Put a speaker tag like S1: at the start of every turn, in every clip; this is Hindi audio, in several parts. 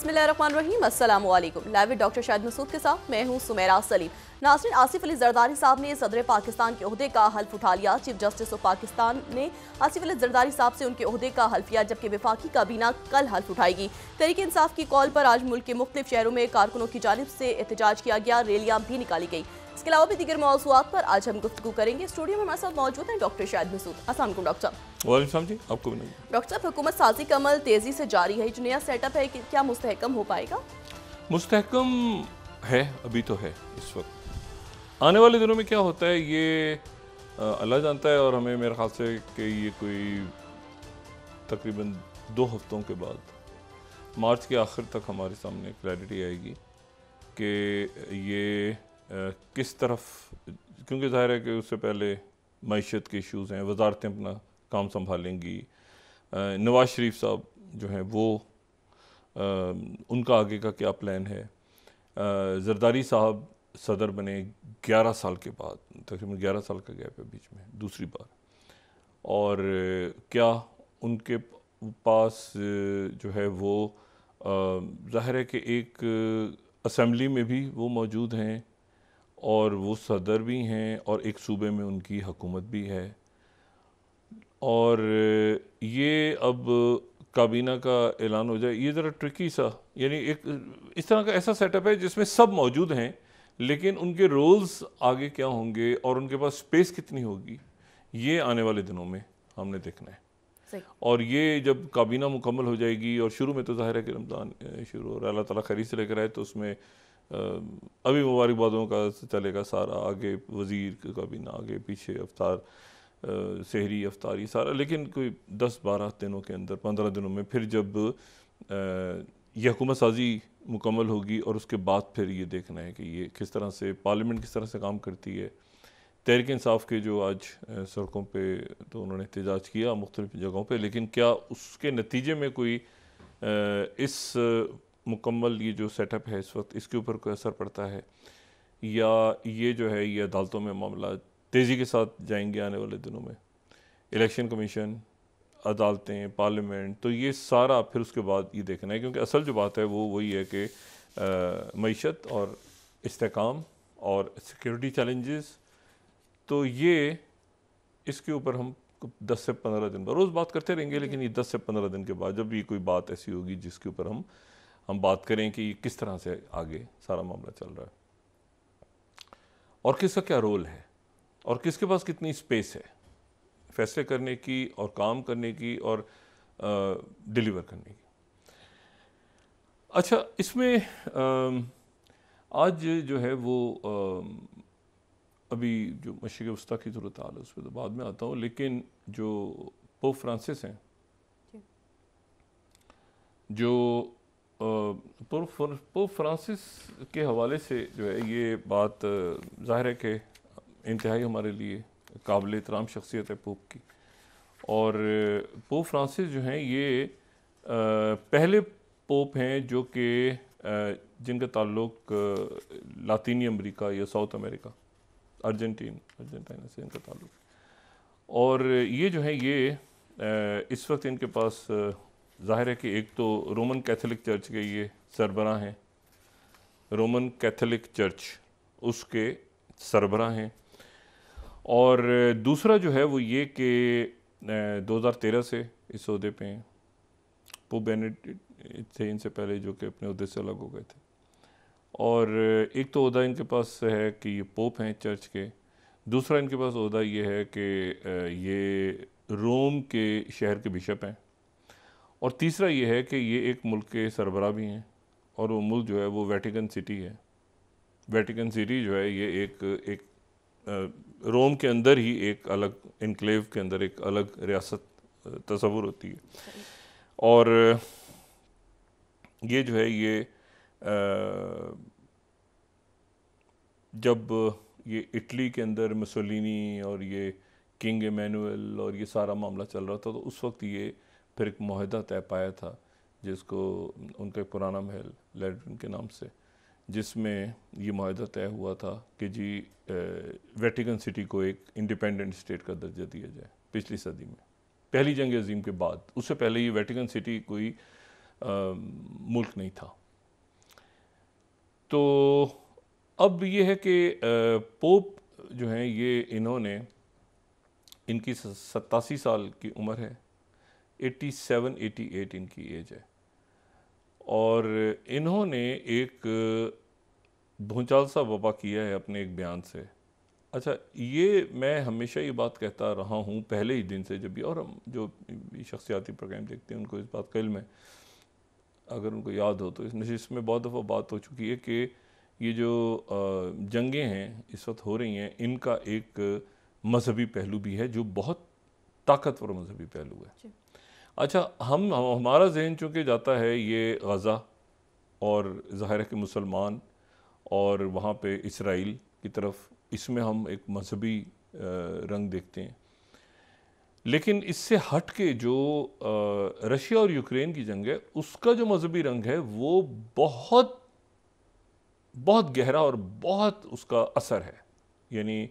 S1: बिस्मिल्लाम अस्सलाम वालेकुम लाइव डॉक्टर शाहिद मसूद के साथ मैं हूं सुमेरा सलीम नासरीन आसिफ अली जरदारी साहब ने सदर पाकिस्तान के अहदे का हल्फ उठा लिया चीफ जस्टिस ऑफ पाकिस्तान ने आसिफ अली जरदारी साहब से उनके अहदे का हल्फ किया जबकि विफाकी काबीना कल हल्फ उठाएगी तहरीक इंसाफ की कॉल पर आज मुल्क के मुख्तु शहरों में कारकुनों की जानब से एहतजाज किया गया रैलियाँ भी निकाली गई इसके अलावा भी दीगर मौजूद पर आज हम गुफ्तु करेंगे स्टूडियो में हमारे साथ मौजूद हैं डॉक्टर शायद मसूद असल डॉक्टर साहब जी आपको डॉक्टर साहब हुकूमत साजी का अमल तेज़ी से जारी है जो नया सेटअप है क्या मुस्तकम हो पाएगा
S2: मुस्तकम है अभी तो है इस वक्त आने वाले दिनों में क्या होता है ये अल्लाह जानता है और हमें मेरे ख्याल से कि ये कोई तकरीबन दो हफ्तों के बाद मार्च के आखिर तक हमारे सामने क्लैरिटी आएगी कि ये किस तरफ क्योंकि ज़ाहिर है कि उससे पहले मीशत के इशूज़ हैं वजारतें अपना काम संभालेंगी नवाज शरीफ साहब जो हैं वो आ, उनका आगे का क्या प्लान है जरदारी साहब सदर बने 11 साल के बाद तकरीबन 11 साल का गैप है बीच में दूसरी बार और क्या उनके पास जो है वो ज़ाहिर है कि एक असम्बली में भी वो मौजूद हैं और वो सदर भी हैं और एक सूबे में उनकी हकूमत भी है और ये अब काबीना का ऐलान हो जाए ये ज़रा ट्रिकी सा यानी एक इस तरह का ऐसा सेटअप है जिसमें सब मौजूद हैं लेकिन उनके रोल्स आगे क्या होंगे और उनके पास स्पेस कितनी होगी ये आने वाले दिनों में हमने देखना है और ये जब काबीना मुकम्मल हो जाएगी और शुरू में तो ज़ाहिर है कि रमज़ान शुरू हो रहा अल्लाह ताला खरीद से लेकर आए तो उसमें अभी मुबारकबादों का चलेगा सारा आगे वज़ीर का भी ना आगे पीछे अवतार शहरी ये सारा लेकिन कोई दस बारह दिनों के अंदर पंद्रह दिनों में फिर जब ये हकूमत साजी मुकम्मल होगी और उसके बाद फिर ये देखना है कि ये किस तरह से पार्लियामेंट किस तरह से काम करती है तहरीक इंसाफ के जो आज सड़कों पर तो उन्होंने एहतजाज किया मुख्तलिफ जगहों पर लेकिन क्या उसके नतीजे में कोई इस मुकम्मल ये जो सेटअप है इस वक्त इसके ऊपर कोई असर पड़ता है या ये जो है ये अदालतों में मामला तेज़ी के साथ जाएंगे आने वाले दिनों में इलेक्शन कमीशन अदालतें पार्लियामेंट तो ये सारा फिर उसके बाद ये देखना है क्योंकि असल जो बात है वो वही है कि मीशत और इसकाम और सिक्योरिटी चैलेंजेस तो ये इसके ऊपर हम दस से पंद्रह दिन बाद रोज़ बात करते रहेंगे लेकिन ये दस से पंद्रह दिन के बाद जब भी कोई बात ऐसी होगी जिसके ऊपर हम हम बात करें कि किस तरह से आगे सारा मामला चल रहा है और किसका क्या रोल है और किसके पास कितनी स्पेस है फैसले करने की और काम करने की और डिलीवर करने की अच्छा इसमें आज जो है वो अभी जो मशीक वस्ती की ज़रूरत हाल है उस पर तो बाद में आता हूँ लेकिन जो पोप फ्रांसिस हैं जो पोप फ्रांसिस के हवाले से जो है ये बात ज़ाहिर है कि इंतहाई हमारे लिए काबिल एहतराम शख्सियत है पोप की और पोप फ्रांसिस जो हैं ये पहले पोप हैं जो कि जिनका ताल्लुक लातीनी अमेरिका या साउथ अमेरिका अर्जेंटीन अर्जेंटीना से इनका ताल्लुक और ये जो है ये इस वक्त इनके पास ज़ाहिर है कि एक तो रोमन कैथोलिक चर्च के ये सरबरा हैं रोमन कैथोलिक चर्च उसके सरबरा हैं और दूसरा जो है वो ये कि 2013 से इस अहदे पे हैं पो बेनेडिक्ट थे इनसे पहले जो कि अपने अहदे से अलग हो गए थे और एक तो अहदा इनके पास है कि ये पोप हैं चर्च के दूसरा इनके पास अहदा ये है कि ये रोम के शहर के बिशप हैं और तीसरा ये है कि ये एक मुल्क के सरबरा भी हैं और वो मुल्क जो है वो वेटिकन सिटी है वेटिकन सिटी जो है ये एक एक रोम के अंदर ही एक अलग इनक्लेव के अंदर एक अलग रियासत तस्वुर होती है और ये जो है ये जब ये इटली के अंदर मसोलिनी और ये किंग एमैनुअल और ये सारा मामला चल रहा था तो उस वक्त ये फिर एक माहदा तय पाया था जिसको उनका एक पुराना महल लेडरिन के नाम से जिसमें ये माहा तय हुआ था कि जी वेटिकन सिटी को एक इंडिपेंडेंट स्टेट का दर्जा दिया जाए पिछली सदी में पहली जंग अजीम के बाद उससे पहले ये वेटिकन सिटी कोई आ, मुल्क नहीं था तो अब ये है कि पोप जो हैं ये इन्होंने इनकी सत्तासी साल की उम्र है 87, 88 इनकी एज है और इन्होंने एक भूचाल सा वबा किया है अपने एक बयान से अच्छा ये मैं हमेशा ये बात कहता रहा हूँ पहले ही दिन से जब भी और हम जो शख्सियाती प्रोग्राम देखते हैं उनको इस बात का इल्म है अगर उनको याद हो तो इस नशिश में बहुत दफ़ा बात हो चुकी है कि ये जो जंगें हैं इस वक्त हो रही हैं इनका एक मजहबी पहलू भी है जो बहुत ताकतवर मजहबी पहलू है अच्छा हम हमारा जहन चूँकि जाता है ये गज़ा और ज़ाहिर के मुसलमान और वहाँ पे इसराइल की तरफ इसमें हम एक मजहबी रंग देखते हैं लेकिन इससे हट के जो रशिया और यूक्रेन की जंग है उसका जो मजहबी रंग है वो बहुत बहुत गहरा और बहुत उसका असर है यानी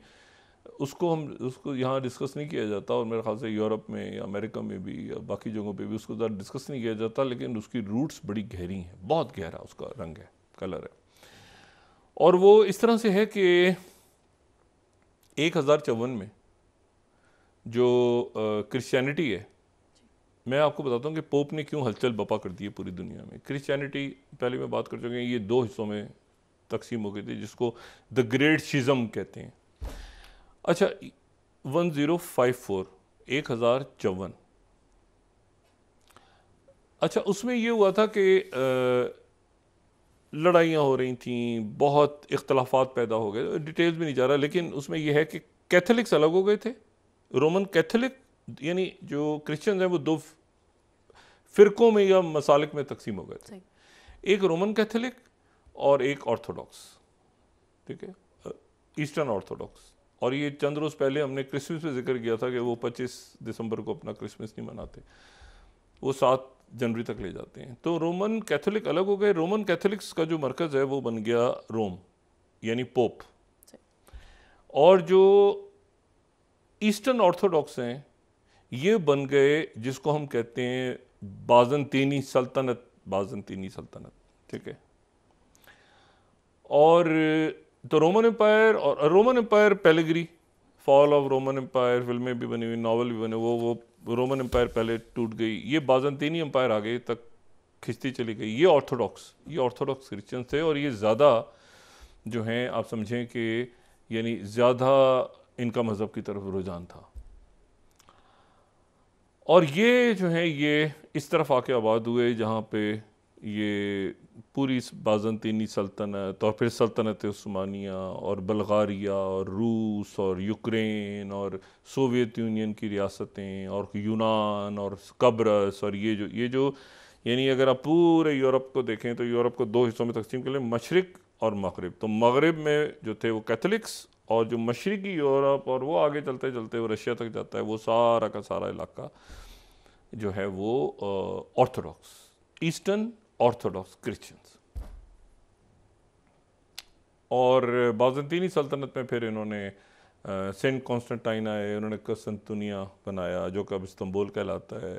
S2: उसको हम उसको यहाँ डिस्कस नहीं किया जाता और मेरे ख्याल से यूरोप में या अमेरिका में भी या बाकी जगहों पे भी उसको ज़्यादा डिस्कस नहीं किया जाता लेकिन उसकी रूट्स बड़ी गहरी हैं बहुत गहरा उसका रंग है कलर है और वो इस तरह से है कि एक हज़ार चौवन में जो क्रिश्चियनिटी है मैं आपको बताता हूँ कि पोप ने क्यों हलचल बपा कर दी है पूरी दुनिया में क्रिश्चियनिटी पहले मैं बात कर चुके हैं ये दो हिस्सों में तकसीम हो गई थी जिसको द ग्रेट शिज़म कहते हैं अच्छा वन ज़ीरो फाइव फोर एक हज़ार चौवन अच्छा उसमें ये हुआ था कि लड़ाइयाँ हो रही थी बहुत इख्तलाफात पैदा हो गए डिटेल्स भी नहीं जा रहा लेकिन उसमें यह है कि कैथलिक्स अलग हो गए थे रोमन कैथलिक यानी जो क्रिश्चन हैं वो दो फ़िरकों में या मसालिक में तकसीम हो गए थे एक रोमन कैथलिक और एक ऑर्थोडॉक्स ठीक है ईस्टर्न ऑर्थोडॉक्स और ये चंद रोज़ पहले हमने क्रिसमस पे जिक्र किया था कि वो 25 दिसंबर को अपना क्रिसमस नहीं मनाते वो सात जनवरी तक ले जाते हैं तो रोमन कैथोलिक अलग हो गए रोमन कैथोलिक्स का जो मरकज़ है वो बन गया रोम यानी पोप और जो ईस्टर्न ऑर्थोडॉक्स हैं ये बन गए जिसको हम कहते हैं बाजनतीनी सल्तनत बाजनतीनी सल्तनत ठीक है और तो रोमन एम्पायर और रोमन एम्पायर गिरी फॉल ऑफ रोमन एम्पायर फिल्में भी बनी हुई नावल भी बने वो वो रोमन एम्पायर पहले टूट गई ये बाजनतीनी एम्पायर आगे तक खिंचती चली गई ये ऑर्थोडॉक्स ये ऑर्थोडॉक्स क्रिश्चन थे और ये ज़्यादा जो हैं आप समझें कि यानी ज़्यादा इनका मज़हब की तरफ रुझान था और ये जो हैं ये इस तरफ आके आबाद हुए जहाँ पे ये पूरी बाज़ंतीनी सल्तनत और फिर सल्तनत स्मानिया और बल्गारिया और रूस और यूक्रेन और सोवियत यूनियन की रियासतें और यूनान और कब्रस और ये जो ये जो यानी अगर आप पूरे यूरोप को देखें तो यूरोप को दो हिस्सों में तकसीम कर लें मशरक और मगरब तो मगरब में जो थे वो कैथलिक्स और जो मशरकी यूरोप और वो आगे चलते चलते वो रशिया तक जाता है वो सारा का सारा इलाका जो है वो ऑर्थोडॉक्स ईस्टर्न ऑर्थोडॉक्स क्रिश्चियंस और बाजंतीनी सल्तनत में फिर इन्होंने सेंट कॉन्स्टेंटाइन आए उन्होंने कसंतुनिया बनाया जो कि अब इस्तंबुल कहलाता है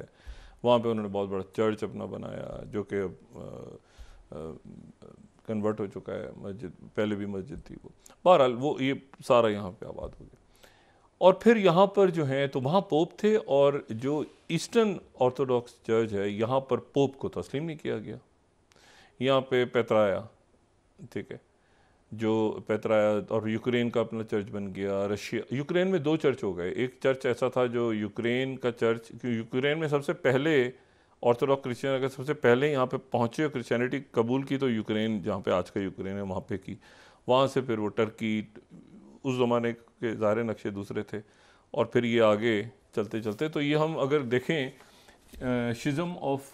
S2: वहाँ पे उन्होंने बहुत बड़ा चर्च अपना बनाया जो कि अब कन्वर्ट हो चुका है मस्जिद पहले भी मस्जिद थी वो बहरहाल वो ये सारा यहाँ पे आबाद हो गया और फिर यहाँ पर जो है तो वहाँ पोप थे और जो ईस्टर्न ऑर्थोडॉक्स चर्च है यहाँ पर पोप को तस्लीम नहीं किया गया यहाँ पे पैतराया ठीक है जो पैतराया और यूक्रेन का अपना चर्च बन गया रशिया यूक्रेन में दो चर्च हो गए एक चर्च ऐसा था जो यूक्रेन का चर्च यूक्रेन में सबसे पहले ऑर्थोडॉक्स क्रिश्चियन अगर सबसे पहले यहाँ पे पहुँचे क्रिश्चियनिटी कबूल की तो यूक्रेन जहाँ पे आज का यूक्रेन है वहाँ पे की वहाँ से फिर वो टर्की उस ज़माने के ज़ाहिर नक्शे दूसरे थे और फिर ये आगे चलते चलते तो ये हम अगर देखें शिज़म ऑफ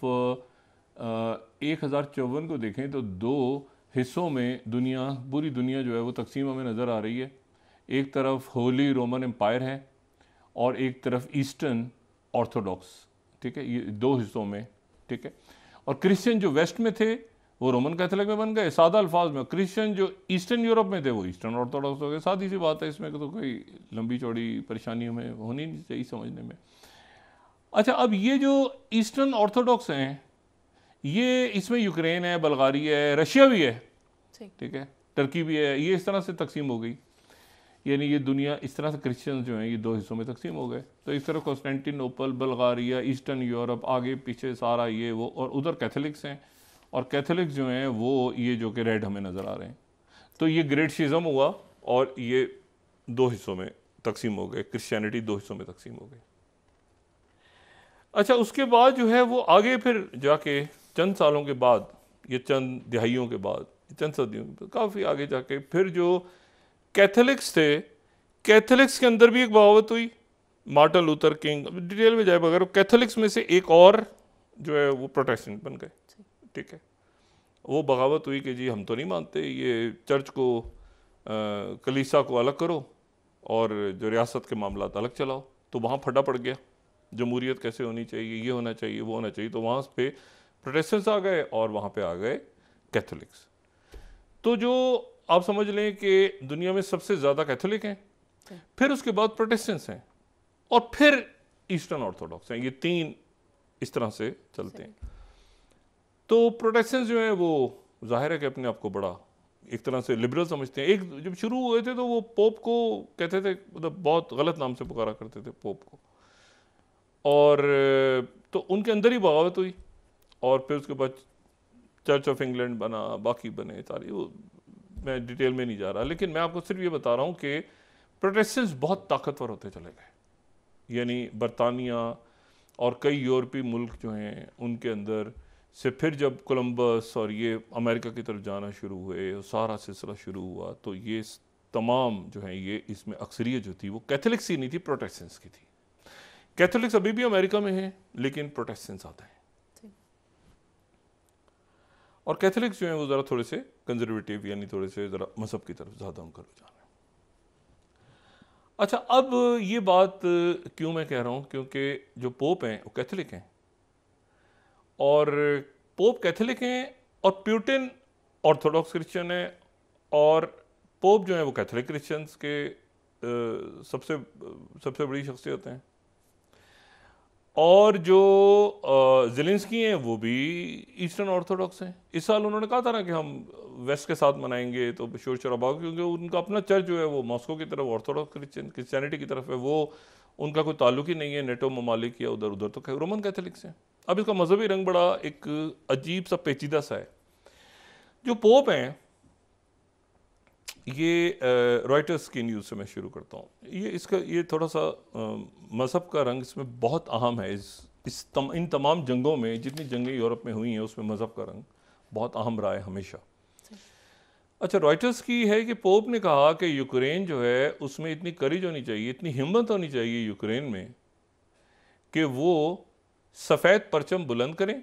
S2: एक हज़ार चौवन को देखें तो दो हिस्सों में दुनिया पूरी दुनिया जो है वो तकसीम हमें नज़र आ रही है एक तरफ होली रोमन एम्पायर है और एक तरफ ईस्टर्न ऑर्थोडॉक्स ठीक है ये दो हिस्सों में ठीक है और क्रिश्चियन जो वेस्ट में थे वो रोमन कैथलिक में बन गए सादा अल्फाज में क्रिश्चियन जो ईस्टर्न यूरोप में थे वो ईस्टर्न ऑर्थोडॉक्स हो गए सादी सी बात है इसमें तो कोई लंबी चौड़ी परेशानियों में होनी नहीं चाहिए समझने में अच्छा अब ये जो ईस्टर्न ऑर्थोडॉक्स हैं ये इसमें यूक्रेन है बल्गारी है रशिया भी है ठीक है टर्की भी है ये इस तरह से तकसीम हो गई यानी ये दुनिया इस तरह से क्रिश्चियंस जो हैं ये दो हिस्सों में तकसीम हो गए तो इस तरह कॉन्स्टेंटिनोपल बल्गारिया ईस्टर्न यूरोप आगे पीछे सारा ये वो और उधर कैथलिक्स हैं और कैथलिक्स जो हैं वो ये जो कि रेड हमें नज़र आ रहे हैं तो ये ग्रेट शिज़म हुआ और ये दो हिस्सों में तकसीम हो गए क्रिश्चियनिटी दो हिस्सों में तकसीम हो गई अच्छा उसके बाद जो है वो आगे फिर जाके चंद सालों के बाद ये चंद दिहाइयों के बाद चंद सदियों के बाद काफ़ी आगे जाके फिर जो कैथलिक्स थे कैथलिक्स के अंदर भी एक बगावत हुई मार्टन लूथर किंग डिटेल में जाए बगैर कैथलिक्स में से एक और जो है वो प्रोटेस्टेंट बन गए ठीक है वो बगावत हुई कि जी हम तो नहीं मानते ये चर्च को आ, कलीसा को अलग करो और जो रियासत के मामला अलग चलाओ तो वहाँ फटा पड़ गया जमहूरीत कैसे होनी चाहिए ये होना चाहिए वो होना चाहिए तो वहाँ पे प्रोटेस्टेंट्स आ गए और वहाँ पे आ गए कैथोलिक्स तो जो आप समझ लें कि दुनिया में सबसे ज़्यादा कैथोलिक हैं फिर उसके बाद प्रोटेस्टेंट्स हैं और फिर ईस्टर्न ऑर्थोडॉक्स हैं ये तीन इस तरह से चलते हैं तो प्रोटेस्टेंट्स जो हैं वो जाहिर है कि अपने आप को बड़ा एक तरह से लिबरल समझते हैं एक जब शुरू हुए थे तो वो पोप को कहते थे मतलब बहुत गलत नाम से पुकारा करते थे पोप को और तो उनके अंदर ही बगावत हुई और फिर उसके बाद चर्च ऑफ इंग्लैंड बना बाकी बने सारी वो मैं डिटेल में नहीं जा रहा लेकिन मैं आपको सिर्फ ये बता रहा हूँ कि प्रोटेस्टेंट्स बहुत ताकतवर होते चले गए यानी बरतानिया और कई यूरोपीय मुल्क जो हैं उनके अंदर से फिर जब कोलंबस और ये अमेरिका की तरफ जाना शुरू हुए सारा सिलसिला शुरू हुआ तो ये तमाम जो है ये इसमें अक्सरियत जो थी वो कैथोलिक्स ही नहीं थी प्रोटेस्टेंट्स की थी कैथोलिक्स अभी भी अमेरिका में हैं लेकिन प्रोटेस्टेंट्स आते हैं और कैथलिक्स जो हैं वो ज़रा थोड़े से कंजर्वेटिव यानी थोड़े से ज़रा मजहब की तरफ ज़्यादा उनका रुझान है अच्छा अब ये बात क्यों मैं कह रहा हूँ क्योंकि जो पोप हैं वो कैथलिक हैं और पोप कैथलिक हैं और प्यूटिन ऑर्थोडॉक्स क्रिश्चियन है और पोप जो है वो कैथलिक क्रिश्चियंस के सबसे सबसे बड़ी शख्सियत हैं और जो जिलेंसकी हैं वो भी ईस्टर्न ऑर्थोडॉक्स हैं इस साल उन्होंने कहा था ना कि हम वेस्ट के साथ मनाएंगे तो शोर शराबा क्योंकि उनका अपना चर्च जो है वो मॉस्को की तरफ ऑर्थोडॉक्स क्रिश्चियनिटी की तरफ है वो उनका कोई ताल्लुक ही नहीं है नेटो ममालिक या उधर उधर तो कह रोमन कैथलिक्स हैं अब इसका मजहबी रंग बड़ा एक अजीब सा पेचीदा सा है जो पोप हैं ये रॉयटर्स की न्यूज़ से मैं शुरू करता हूँ ये इसका ये थोड़ा सा मज़हब का रंग इसमें बहुत अहम है इस इस तम, इन तमाम जंगों में जितनी जंगें यूरोप में हुई हैं उसमें मज़हब का रंग बहुत अहम रहा है हमेशा अच्छा रॉयटर्स की है कि पोप ने कहा कि यूक्रेन जो है उसमें इतनी करीज होनी चाहिए इतनी हिम्मत होनी चाहिए यूक्रेन में कि वो सफ़ेद परचम बुलंद करें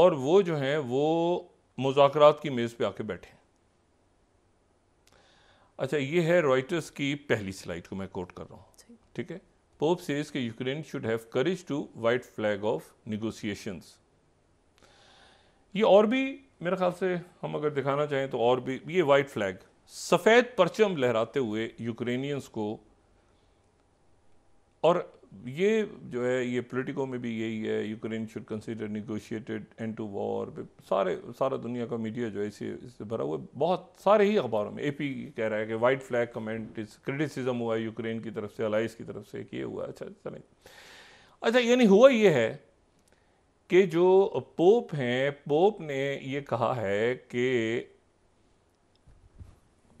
S2: और वो जो हैं वो मुजाकर की मेज़ पे आके बैठें अच्छा ये है रॉयटर्स की पहली स्लाइड को मैं कोट कर रहा हूँ ठीक है पोप सेज के Ukraine should have courage to white flag of negotiations ये और भी मेरे ख्याल से हम अगर दिखाना चाहें तो और भी ये वाइट फ्लैग सफ़ेद परचम लहराते हुए यूक्रेनियंस को और ये जो है ये पोलिटिको में भी यही है Ukraine should consider negotiated and to war सारे सारा दुनिया का मीडिया जो है इसे इससे भरा हुआ बहुत सारे ही अखबारों में ए पी कह रहा है कि वाइट फ्लैग कमेंट इस क्रिटिसिज्म हुआ है यूक्रेन की तरफ से अलाइस की तरफ से किए हुआ अच्छा नहीं अच्छा यानी हुआ ये है कि जो पोप हैं पोप ने ये कहा है कि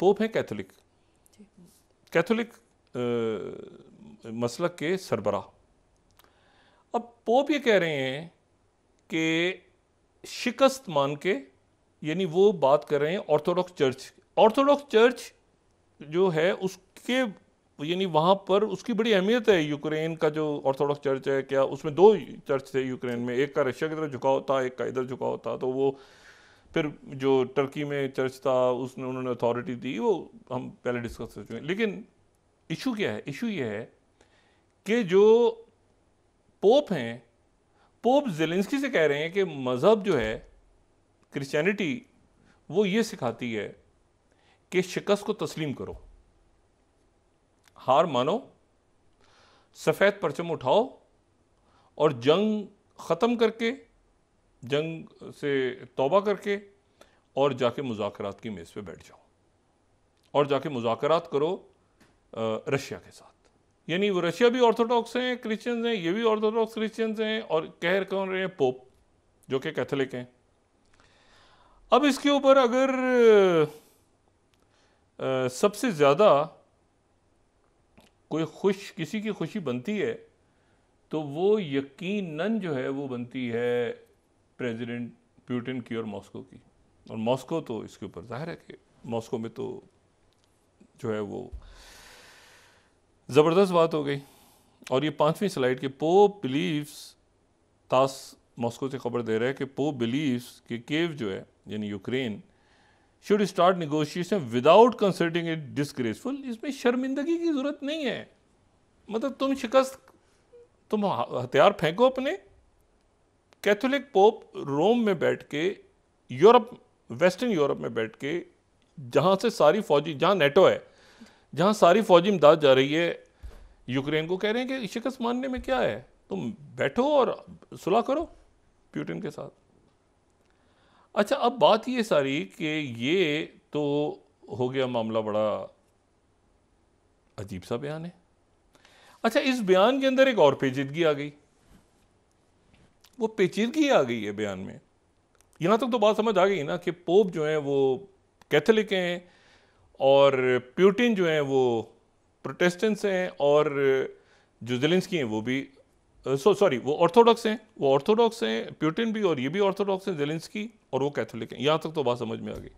S2: पोप है कैथोलिक कैथोलिक मसलक के सरबरा अब पोप ये कह रहे हैं कि शिकस्त मान के यानी वो बात कर रहे हैं ऑर्थोडॉक्स चर्च ऑर्थोडॉक्स चर्च जो है उसके यानी वहाँ पर उसकी बड़ी अहमियत है यूक्रेन का जो ऑर्थोडॉक्स चर्च है क्या उसमें दो चर्च थे यूक्रेन में एक का रशिया की तरफ झुकाव था एक का इधर झुकाव था तो वो फिर जो टर्की में चर्च था उसने उन्होंने अथॉरिटी दी वो हम पहले डिस्कस कर चुके हैं लेकिन इशू क्या है इशू ये है कि जो पोप हैं पोप जेलेंस्की से कह रहे हैं कि मज़हब जो है क्रिश्चियनिटी वो ये सिखाती है कि शिकस्त को तस्लीम करो हार मानो सफ़ेद परचम उठाओ और जंग ख़त्म करके जंग से तोबा करके और जाके मुजाकरात की मेज़ पे बैठ जाओ और जाके मुजाकरात करो रशिया के साथ यानी वो रशिया भी ऑर्थोडॉक्स हैं क्रिश्चियंस हैं ये भी ऑर्थोडॉक्स क्रिश्चियंस हैं और कह कौन रहे हैं पोप जो कि कैथलिक हैं अब इसके ऊपर अगर आ, सबसे ज़्यादा कोई खुश किसी की खुशी बनती है तो वो यकीनन जो है वो बनती है प्रेसिडेंट प्यूटिन की और मॉस्को की और मॉस्को तो इसके ऊपर जाहिर है कि मॉस्को में तो जो है वो ज़बरदस्त बात हो गई और ये पाँचवीं स्लाइड के पोप बिलीव्स तास मॉस्को से खबर दे रहा है कि पोप बिलीव्स के केव जो है यानी Ukraine should start negotiation without consulting it disgraceful इसमें शर्मिंदगी की ज़रूरत नहीं है मतलब तुम शिकस्त तुम हथियार फेंको अपने कैथोलिक पोप रोम में बैठ के यूरोप वेस्टर्न यूरोप में बैठ के जहाँ से सारी फौजी जहाँ नेटो है जहां सारी फौजी इमदाद जा रही है यूक्रेन को कह रहे हैं कि शिकस्त मानने में क्या है तुम बैठो और सुलह करो प्यूटिन के साथ अच्छा अब बात ये सारी कि ये तो हो गया मामला बड़ा अजीब सा बयान है अच्छा इस बयान के अंदर एक और पेचीदगी आ गई वो पेचीदगी आ गई है बयान में यहां तक तो बात समझ आ गई ना कि पोप जो है वो कैथलिक हैं और प्यूटिन जो हैं वो प्रोटेस्टेंट्स हैं और जो की हैं वो भी सो सॉरी वो ऑर्थोडॉक्स हैं वो ऑर्थोडॉक्स हैं प्यूटिन भी और ये भी ऑर्थोडॉक्स हैं की और वो कैथोलिक हैं यहाँ तक तो बात समझ में आ गई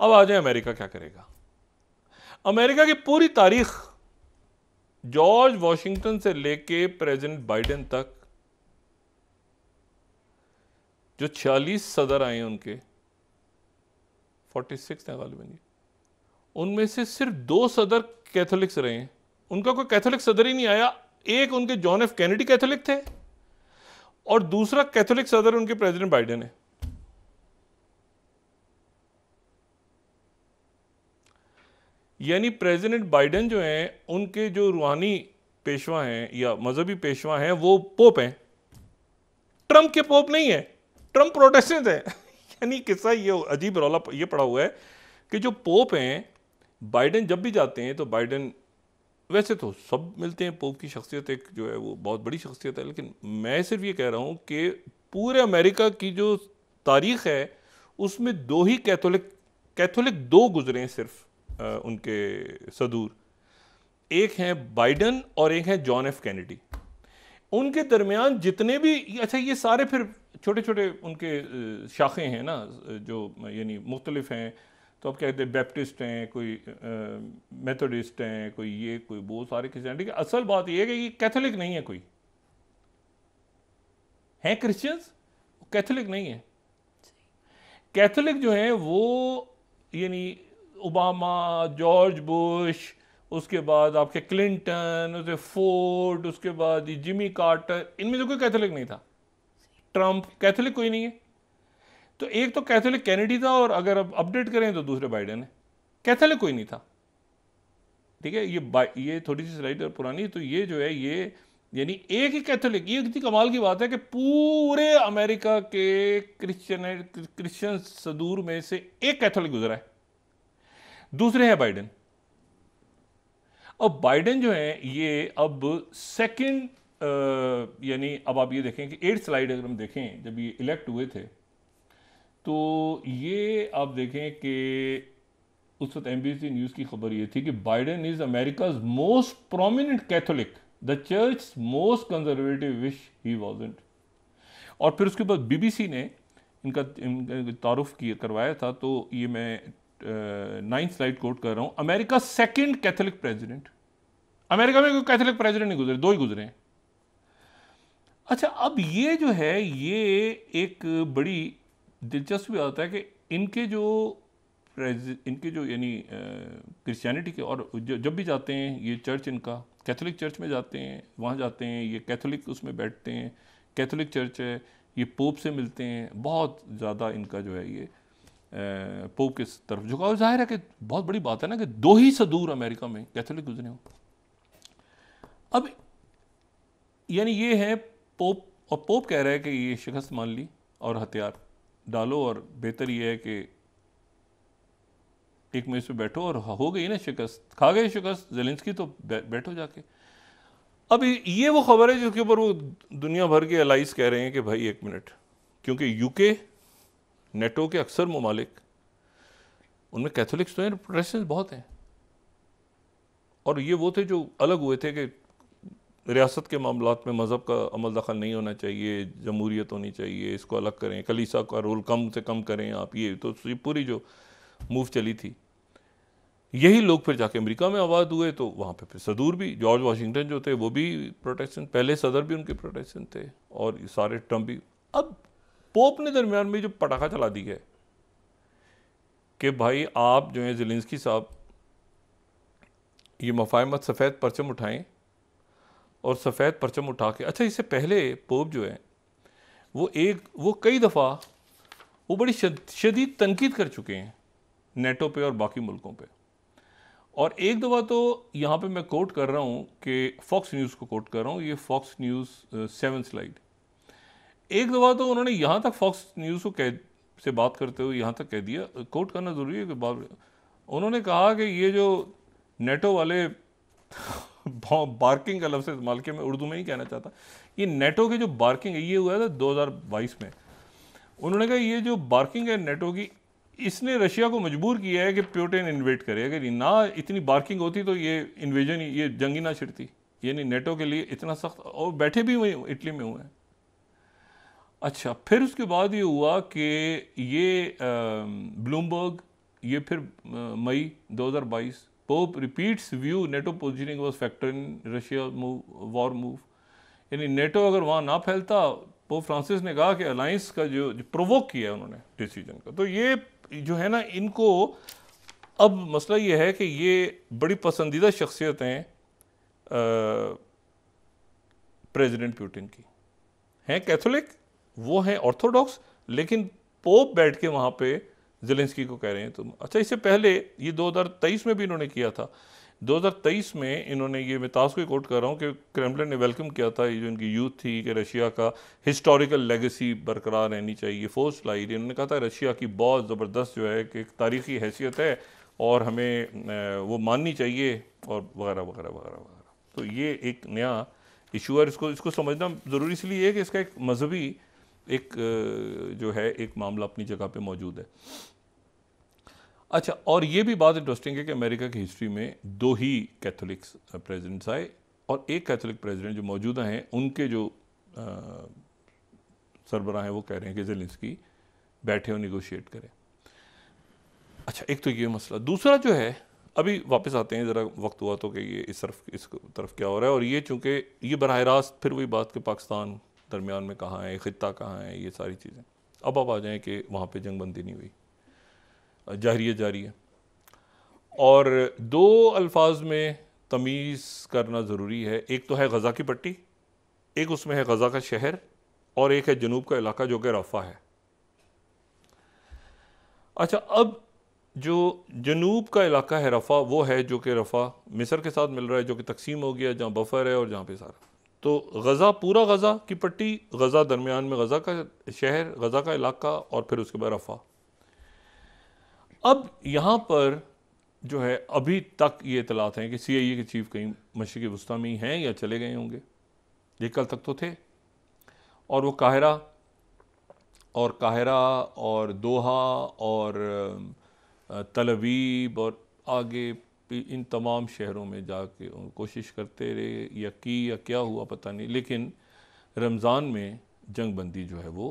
S2: अब आ जाए अमेरिका क्या करेगा अमेरिका की पूरी तारीख जॉर्ज वॉशिंगटन से लेके प्रेसिडेंट बाइडेन तक जो 46 सदर आए उनके 46 सिक्स हैं गालिबन जी उनमें से सिर्फ दो सदर कैथोलिक्स रहे हैं उनका कोई कैथोलिक सदर ही नहीं आया एक उनके जॉन एफ कैनेडी कैथोलिक थे और दूसरा कैथोलिक सदर उनके प्रेसिडेंट बाइडेन है यानी प्रेसिडेंट बाइडेन जो हैं उनके जो रूहानी पेशवा हैं या मजहबी पेशवा हैं वो पोप हैं ट्रंप के पोप नहीं है ट्रंप प्रोटेस्टेंट है यानी किस्सा ये अजीब रौला ये पड़ा हुआ है कि जो पोप हैं बाइडन जब भी जाते हैं तो बाइडन वैसे तो सब मिलते हैं पोप की शख्सियत एक जो है वो बहुत बड़ी शख्सियत है लेकिन मैं सिर्फ ये कह रहा हूँ कि पूरे अमेरिका की जो तारीख है उसमें दो ही कैथोलिक कैथोलिक दो गुजरे हैं सिर्फ आ, उनके सदूर एक हैं बाइडन और एक हैं जॉन एफ कैनेडी उनके दरमियान जितने भी अच्छा ये सारे फिर छोटे छोटे उनके शाखें हैं ना जो यानी मुख्तलिफ हैं तो अब क्या कहते हैं बैप्टिस्ट हैं कोई मेथोडिस्ट हैं कोई ये कोई वो सारे ठीक है असल बात यह है कि ये कैथोलिक नहीं है कोई हैं क्रिश्चियंस कैथोलिक नहीं है कैथोलिक जो हैं वो यानी ओबामा जॉर्ज बुश उसके बाद आपके क्लिंटन उसके फोर्ड उसके बाद ये जिमी कार्टर इनमें से कोई कैथोलिक नहीं था ट्रंप कैथोलिक कोई नहीं है तो एक तो कैथोलिक कैनेडी था और अगर अब अपडेट करें तो दूसरे बाइडेन है कैथोलिक कोई नहीं था ठीक है ये ये थोड़ी सी स्लाइड और पुरानी तो ये जो है ये यानी एक ही कैथोलिक ये इतनी कमाल की बात है कि पूरे अमेरिका के क्रिश्चियन क्रिश्चियन सदूर में से एक कैथोलिक गुजरा है दूसरे हैं बाइडन अब बाइडन जो है ये अब सेकंड यानी अब आप ये देखें कि एट स्लाइड अगर हम देखें जब ये इलेक्ट हुए थे तो ये आप देखें कि उस वक्त एम बी सी न्यूज़ की खबर ये थी कि Biden is America's most prominent Catholic the church most conservative wish he wasn't और फिर उसके बाद बीबीसी ने इनका, इनका तारुफ किया करवाया था तो ये मैं नाइन्थ स्लाइड कोट कर रहा हूँ America second Catholic president America में कोई कैथोलिक प्रेजिडेंट नहीं गुजरे दो ही गुजरे अच्छा अब ये जो है ये एक बड़ी दिलचस्प भी होता है कि इनके जो इनके जो यानी क्रिश्चियनिटी के और जब भी जाते हैं ये चर्च इनका कैथोलिक चर्च में जाते हैं वहाँ जाते हैं ये कैथोलिक उसमें बैठते हैं कैथोलिक चर्च है ये पोप से मिलते हैं बहुत ज़्यादा इनका जो है ये पोप किस तरफ झुकाव जाहिर है कि बहुत बड़ी बात है ना कि दो ही सदूर अमेरिका में कैथोलिक गुजरे हो अब यानी ये है पोप और पोप कह रहा है कि ये शिकस्त मान ली और हथियार डालो और बेहतर ये है कि एक मेज़ पे बैठो और हो गई ना शिकस्त खा गई शिकस्त जेलिंसकी तो बै, बैठो जाके अब ये वो खबर है जिसके ऊपर वो दुनिया भर के अलाइज कह रहे हैं कि भाई एक मिनट क्योंकि यूके नेटो के अक्सर ममालिक उनमें कैथोलिक्स तो हैं प्रोटेस्टेंट्स बहुत हैं और ये वो थे जो अलग हुए थे कि रियासत के मामला में मज़हब का अमल दखल नहीं होना चाहिए जमहूरीत होनी चाहिए इसको अलग करें कलीसा का रोल कम से कम करें आप ये तो ये पूरी जो मूव चली थी यही लोग फिर जाके अमेरिका में आबाद हुए तो वहाँ पे फिर सदूर भी जॉर्ज वाशिंगटन जो थे वो भी प्रोटेक्शन पहले सदर भी उनके प्रोटेक्शन थे और सारे ट्रम्प भी अब पोप ने दरमियान में जो पटाखा चला दी है कि भाई आप जो है जिलिंसकी साहब ये मफाहमत सफ़ेद परचम उठाएं और सफ़ेद परचम उठा के अच्छा इससे पहले पोप जो है वो एक वो कई दफ़ा वो बड़ी शदीद तनकीद कर चुके हैं नेटो पे और बाकी मुल्कों पे और एक दफ़ा तो यहाँ पे मैं कोट कर रहा हूँ कि फॉक्स न्यूज़ को कोट कर रहा हूँ ये फॉक्स न्यूज़ सेवन स्लाइड एक दफ़ा तो उन्होंने यहाँ तक फॉक्स न्यूज़ को कह से बात करते हुए यहाँ तक कह दिया कोट करना ज़रूरी है कि बात उन्होंने कहा कि ये जो नेटो वाले बार्किंग का लफ्ज़ इस्तेमाल किया मैं उर्दू में ही कहना चाहता ये नेटो की जो बार्किंग है ये हुआ था 2022 में उन्होंने कहा ये जो बार्किंग है नेटो की इसने रशिया को मजबूर किया है कि प्योटेन इन्वेट करे अगर ना इतनी बार्किंग होती तो ये इन्वेजन ये जंगी ना छिड़ती यानी नेटो के लिए इतना सख्त और बैठे भी हुए इटली में हुए हैं अच्छा फिर उसके बाद ये हुआ कि ये ब्लूमबर्ग ये फिर मई 2022 Pope repeats view NATO positioning was factor in Russia move, war move. यानी नेटो अगर वहाँ ना फैलता पोप फ्रांसिस ने कहा कि अलायंस का जो, जो प्रोवोक किया है उन्होंने डिसीजन का तो ये जो है ना इनको अब मसला ये है कि ये बड़ी पसंदीदा शख्सियत हैं प्रेसिडेंट पुतिन की हैं कैथोलिक वो हैं ऑर्थोडॉक्स लेकिन पोप बैठ के वहाँ पे जेलेंस्की को कह रहे हैं तुम अच्छा इससे पहले ये 2023 में भी इन्होंने किया था 2023 में इन्होंने ये मैं ताश को कोट कर रहा हूँ कि क्रेमलिन ने वेलकम किया था ये जो इनकी यूथ थी कि रशिया का हिस्टोरिकल लेगेसी बरकरार रहनी चाहिए फोर्स लाई थी इन्होंने कहा था रशिया की बहुत ज़बरदस्त जो है कि एक तारीखी हैसियत है और हमें वो माननी चाहिए और वगैरह वगैरह वगैरह वगैरह तो ये एक नया इशू है इसको इसको समझना ज़रूरी इसलिए है कि इसका एक मजहबी एक जो है एक मामला अपनी जगह पे मौजूद है अच्छा और ये भी बात इंटरेस्टिंग है कि अमेरिका की हिस्ट्री में दो ही कैथोलिक्स प्रेसिडेंट्स आए और एक कैथोलिक प्रेसिडेंट जो मौजूदा हैं उनके जो सरबरा हैं वो कह रहे हैं कि जेलिंसकी बैठे और निगोशिएट करें अच्छा एक तो ये मसला दूसरा जो है अभी वापस आते हैं ज़रा वक्त हुआ तो कि ये इस तरफ इस तरफ क्या हो रहा है और ये चूँकि ये बरह रास्त फिर वही बात कि पाकिस्तान दरमियान में कहाँ है ख़त्ता कहाँ है ये सारी चीज़ें अब आप आ जाएँ कि वहाँ पर जंग बंदी नहीं हुई जहरीत जारी है और दो अल्फाज में तमीज़ करना ज़रूरी है एक तो है गज़ा की पट्टी एक उसमें है गज़ा का शहर और एक है जनूब का इलाका जो कि रफ़ा है अच्छा अब जो जनूब का इलाका है रफ़ा वो है जो कि रफ़ा मिस्र के साथ मिल रहा है जो कि तकसीम हो गया जहाँ बफर है और जहाँ पे सारा तो गज़ा पूरा गज़ा की पट्टी गज़ा दरमियान में गज़ा का शहर गज़ा का इलाका और फिर उसके बाद रफ़ा अब यहाँ पर जो है अभी तक ये इतलात हैं कि सी आई ए के चीफ कहीं मशरक़ वस्ती में ही हैं या चले गए होंगे ये कल तक तो थे और वो काहरा और काहरा और दोहा और तलवीब और आगे इन तमाम शहरों में जाके कोशिश करते रहे या की या क्या हुआ पता नहीं लेकिन रमज़ान में जंग बंदी जो है वो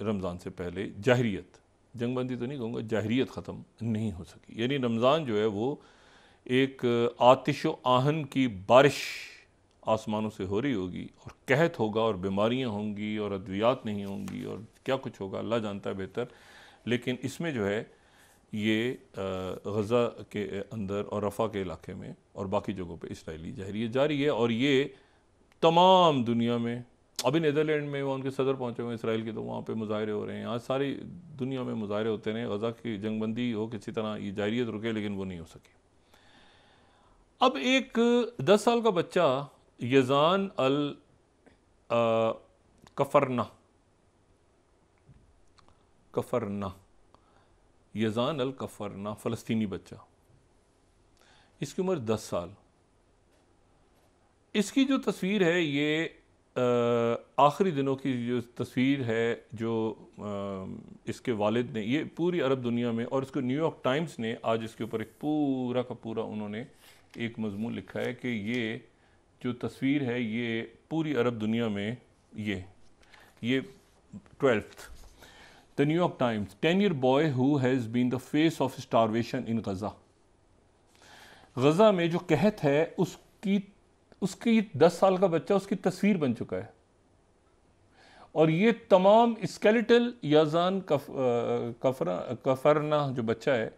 S2: रमज़ान से पहले जाहरीत जंग बंदी तो नहीं कहूँगा जाहरीत ख़त्म नहीं हो सकी यानी रमज़ान जो है वो एक आतिश आहन की बारिश आसमानों से हो रही होगी और कहत होगा और बीमारियाँ होंगी और अद्वियात नहीं होंगी और क्या कुछ होगा अल्लाह जानता है बेहतर लेकिन इसमें जो है ये गज़ा के अंदर और रफ़ा के इलाके में और बाकी जगहों पे इसराइली जहरीत जारी है और ये तमाम दुनिया में अभी नदरलैंड में वो उनके सदर पहुँचे हुए इसराइल के तो वहाँ पे मुजाहरे हो रहे हैं आज सारी दुनिया में मुजाहरे होते रहे गज़ा की जंगबंदी हो किसी तरह ये जारियत रुके लेकिन वो नहीं हो सकी अब एक दस साल का बच्चा यजान अल आ, कफरना कफरना यजान अल कफ़रना फ़लस्तीनी बच्चा इसकी उम्र दस साल इसकी जो तस्वीर है ये आखिरी दिनों की जो तस्वीर है जो आ, इसके वालिद ने ये पूरी अरब दुनिया में और इसको न्यूयॉर्क टाइम्स ने आज इसके ऊपर एक पूरा का पूरा उन्होंने एक मजमून लिखा है कि ये जो तस्वीर है ये पूरी अरब दुनिया में ये ये twelfth the New York Times ten year boy who has been the face of starvation in Gaza Gaza में जो कहत है उसकी उसकी दस साल का बच्चा उसकी तस्वीर बन चुका है और ये तमाम स्केलेटल याजान कफरा कफरना जो बच्चा है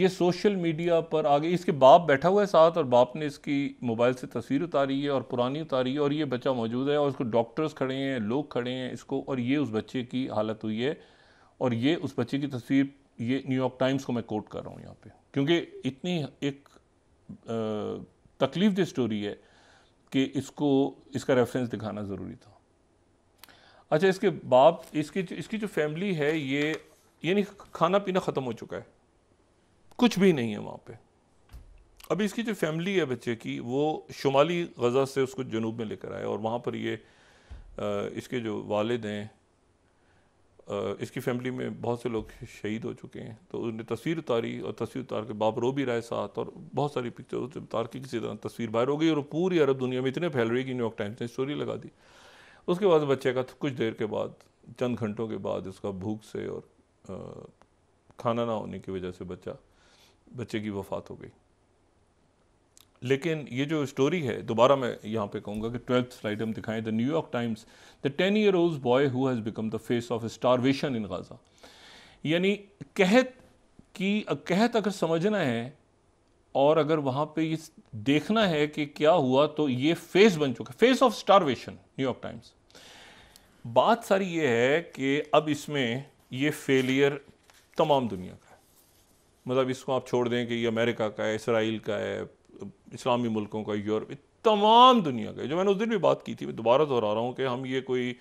S2: ये सोशल मीडिया पर आगे इसके बाप बैठा हुआ है साथ और बाप ने इसकी मोबाइल से तस्वीर उतारी है और पुरानी उतारी है और ये बच्चा मौजूद है और उसको डॉक्टर्स खड़े हैं लोग खड़े हैं इसको और ये उस बच्चे की हालत हुई है और ये उस बच्चे की तस्वीर ये न्यूयॉर्क टाइम्स को मैं कोट कर रहा हूँ यहाँ पे क्योंकि इतनी एक तकलीफ दे स्टोरी है कि इसको इसका रेफरेंस दिखाना ज़रूरी था अच्छा इसके बाप इसकी इसकी जो फैमिली है ये यानी खाना पीना ख़त्म हो चुका है कुछ भी नहीं है वहाँ पे अभी इसकी जो फैमिली है बच्चे की वो शुमाली गज़ा से उसको जनूब में लेकर आए और वहाँ पर ये इसके जो वालद हैं इसकी फैमिली में बहुत से लोग शहीद हो चुके हैं तो उसने तस्वीर उतारी और तस्वीर उतार के बाप रो भी रहा है साथ और बहुत सारी पिक्चर उसने उतार के किसी तरह तस्वीर बाहर हो गई और पूरी अरब दुनिया में इतने फैल रही कि न्यूयॉर्क टाइम्स ने स्टोरी लगा दी उसके बाद बच्चे का कुछ देर के बाद चंद घंटों के बाद उसका भूख से और खाना ना होने की वजह से बच्चा बच्चे की वफात हो गई लेकिन ये जो स्टोरी है दोबारा मैं यहाँ पे कहूँगा कि ट्वेल्थ स्लाइड हम दिखाएं the New York Times the ten year old boy who has become the face of starvation in Gaza यानी कहत की कहत अगर समझना है और अगर वहाँ पे ये देखना है कि क्या हुआ तो ये फेस बन चुका है face of starvation New York Times बात सारी ये है कि अब इसमें ये फेलियर तमाम दुनिया का है मतलब इसको आप छोड़ दें कि ये अमेरिका का है इसराइल का है इस्लामी मुल्कों का यूरोप तमाम दुनिया का जो मैंने उस दिन भी बात की थी मैं दोबारा दोहरा रहा हूँ कि हम ये कोई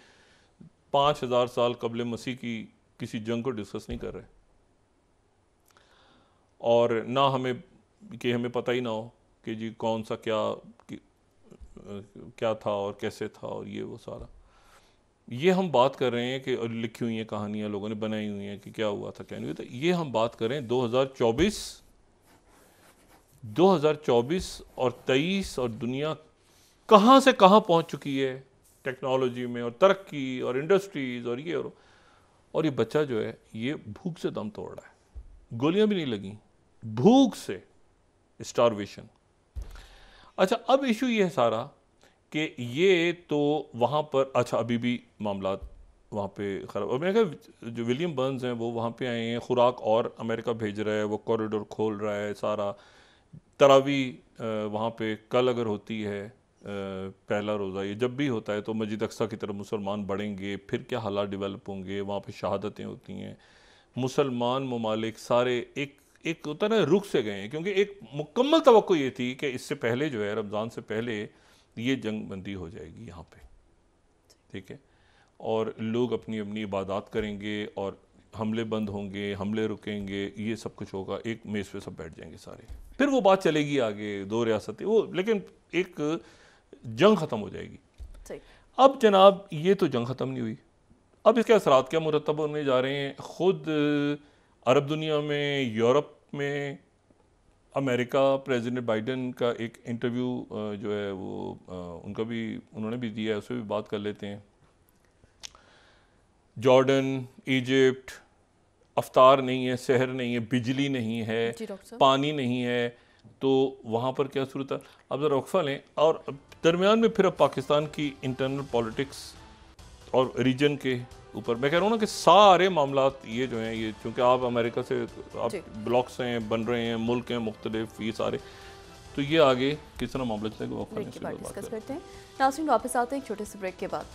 S2: पाँच हज़ार साल कबल मसीह की किसी जंग को डिस्कस नहीं कर रहे और ना हमें कि हमें पता ही ना हो कि जी कौन सा क्या क्या था और कैसे था और ये वो सारा ये हम बात कर रहे हैं कि लिखी हुई हैं कहानियाँ लोगों ने बनाई हुई हैं कि क्या हुआ था क्या नहीं हुआ था ये हम बात कर रहे हैं 2024 2024 और 23 और दुनिया कहाँ से कहाँ पहुँच चुकी है टेक्नोलॉजी में और तरक्की और इंडस्ट्रीज़ और ये और और ये बच्चा जो है ये भूख से दम तोड़ रहा है गोलियां भी नहीं लगी भूख से स्टारवेशन अच्छा अब इशू ये है सारा कि ये तो वहाँ पर अच्छा अभी भी मामला वहाँ पे ख़राब और मैंने कहा जो विलियम बर्न्स हैं वो वहाँ पे आए हैं खुराक और अमेरिका भेज रहा है वो कॉरिडोर खोल रहा है सारा तरावी वहाँ पे कल अगर होती है पहला रोज़ा ये जब भी होता है तो मस्जिद अक्सा की तरफ मुसलमान बढ़ेंगे फिर क्या हालात डेवलप होंगे वहाँ पे शहादतें होती हैं मुसलमान ममालिक सारे एक एक होता ना रुख से गए हैं क्योंकि एक मुकम्मल तो ये थी कि इससे पहले जो है रमज़ान से पहले ये जंग बंदी हो जाएगी यहाँ पे ठीक है और लोग अपनी अपनी इबादत करेंगे और हमले बंद होंगे हमले रुकेंगे ये सब कुछ होगा एक मेज़ पे सब बैठ जाएंगे सारे फिर वो बात चलेगी आगे दो रियासतें वो लेकिन एक जंग ख़त्म हो जाएगी अब जनाब ये तो जंग ख़त्म नहीं हुई अब इसके असरा क्या मुरतब होने जा रहे हैं ख़ुद अरब दुनिया में यूरोप में अमेरिका प्रेसिडेंट बाइडेन का एक इंटरव्यू जो है वो उनका भी उन्होंने भी दिया है उस पर भी बात कर लेते हैं जॉर्डन इजिप्ट अवतार नहीं है शहर नहीं है बिजली नहीं है पानी नहीं है तो वहाँ पर क्या सूरत है अब ज़रा वक्फ़ा लें और दरमियान में फिर अब पाकिस्तान की इंटरनल पॉलिटिक्स और रीजन के ऊपर मैं कह रहा हूँ ना कि सारे मामला ये जो हैं ये चूँकि आप अमेरिका से आप ब्लॉक्स हैं बन रहे हैं मुल्क हैं मुख्तलिफ ये सारे तो ये आगे किस तरह मामला चलेगा
S1: वापस आते हैं एक छोटे से ब्रेक के बाद